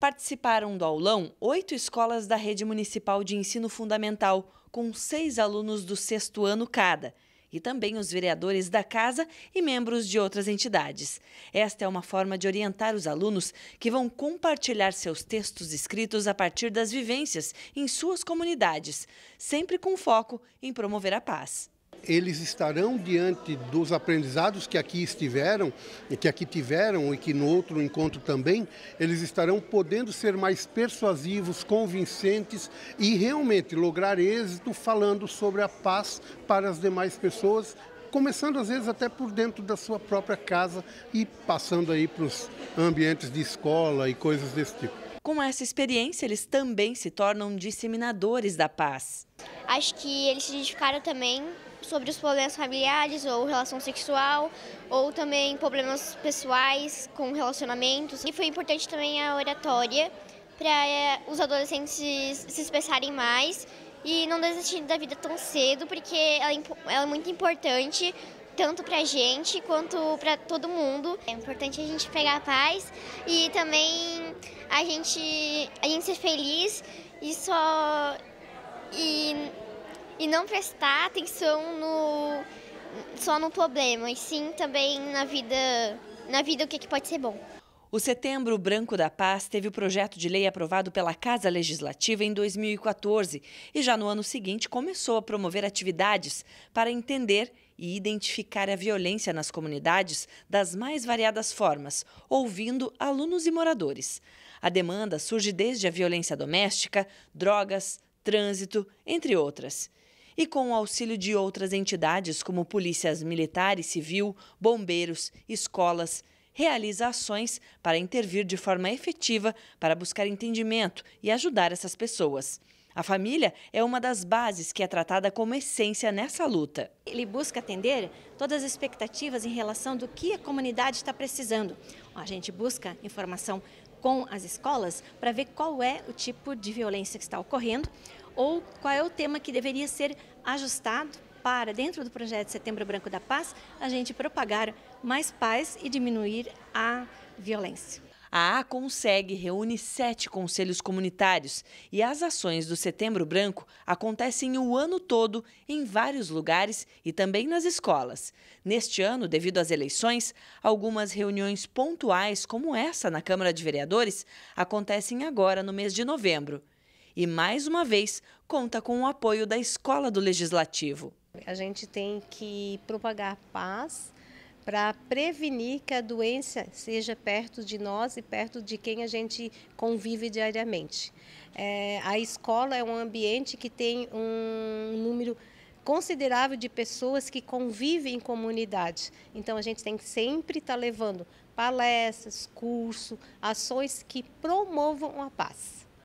Participaram do aulão oito escolas da Rede Municipal de Ensino Fundamental, com seis alunos do sexto ano cada, e também os vereadores da casa e membros de outras entidades. Esta é uma forma de orientar os alunos que vão compartilhar seus textos escritos a partir das vivências em suas comunidades, sempre com foco em promover a paz eles estarão diante dos aprendizados que aqui estiveram, e que aqui tiveram e que no outro encontro também, eles estarão podendo ser mais persuasivos, convincentes e realmente lograr êxito falando sobre a paz para as demais pessoas, começando às vezes até por dentro da sua própria casa e passando aí para os ambientes de escola e coisas desse tipo. Com essa experiência, eles também se tornam disseminadores da paz. Acho que eles se identificaram também sobre os problemas familiares ou relação sexual, ou também problemas pessoais com relacionamentos. E foi importante também a oratória para eh, os adolescentes se expressarem mais e não desistir da vida tão cedo, porque ela é, ela é muito importante tanto para a gente quanto para todo mundo. É importante a gente pegar a paz e também a gente, a gente ser feliz e só e e não prestar atenção no só no problema, e sim também na vida, na vida o que, é que pode ser bom. O Setembro Branco da Paz teve o projeto de lei aprovado pela Casa Legislativa em 2014 e já no ano seguinte começou a promover atividades para entender e identificar a violência nas comunidades das mais variadas formas, ouvindo alunos e moradores. A demanda surge desde a violência doméstica, drogas, trânsito, entre outras e com o auxílio de outras entidades, como polícias militar e civil, bombeiros, escolas, realiza ações para intervir de forma efetiva para buscar entendimento e ajudar essas pessoas. A família é uma das bases que é tratada como essência nessa luta. Ele busca atender todas as expectativas em relação do que a comunidade está precisando. A gente busca informação com as escolas para ver qual é o tipo de violência que está ocorrendo ou qual é o tema que deveria ser ajustado para, dentro do projeto Setembro Branco da Paz, a gente propagar mais paz e diminuir a violência. A ACONSEG reúne sete conselhos comunitários e as ações do Setembro Branco acontecem o ano todo em vários lugares e também nas escolas. Neste ano, devido às eleições, algumas reuniões pontuais, como essa na Câmara de Vereadores, acontecem agora no mês de novembro. E mais uma vez, conta com o apoio da Escola do Legislativo. A gente tem que propagar paz, para prevenir que a doença seja perto de nós e perto de quem a gente convive diariamente. É, a escola é um ambiente que tem um número considerável de pessoas que convivem em comunidade. Então a gente tem que sempre estar tá levando palestras, curso, ações que promovam a paz.